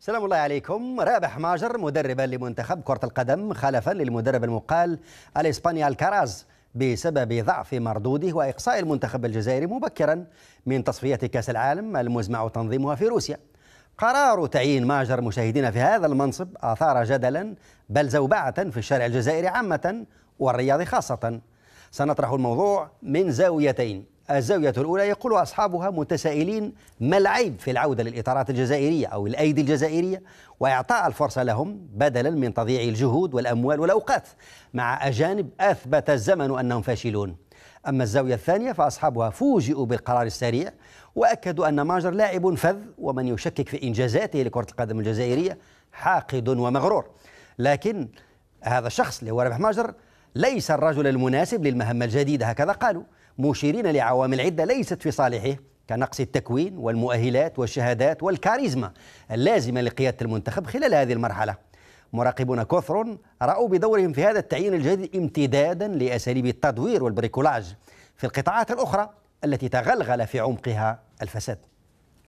سلام الله عليكم رابح ماجر مدربا لمنتخب كرة القدم خلفا للمدرب المقال الإسباني الكراز بسبب ضعف مردوده وإقصاء المنتخب الجزائري مبكرا من تصفيات كأس العالم المزمع تنظيمها في روسيا قرار تعيين ماجر مشاهدين في هذا المنصب أثار جدلا بل زوبعة في الشارع الجزائري عامة والرياض خاصة سنطرح الموضوع من زاويتين الزاوية الأولى يقول أصحابها متسائلين ما العيب في العودة للإطارات الجزائرية أو الأيدي الجزائرية وإعطاء الفرصة لهم بدلا من تضييع الجهود والأموال والأوقات مع أجانب أثبت الزمن أنهم فاشلون أما الزاوية الثانية فأصحابها فوجئوا بالقرار السريع وأكدوا أن ماجر لاعب فذ ومن يشكك في إنجازاته لكرة القدم الجزائرية حاقد ومغرور لكن هذا الشخص اللي هو ربح ماجر ليس الرجل المناسب للمهمة الجديدة هكذا قالوا مشيرين لعوامل عدة ليست في صالحه كنقص التكوين والمؤهلات والشهادات والكاريزما اللازمة لقيادة المنتخب خلال هذه المرحلة مراقبون كثر رأوا بدورهم في هذا التعيين الجديد امتدادا لأساليب التدوير والبريكولاج في القطاعات الأخرى التي تغلغل في عمقها الفساد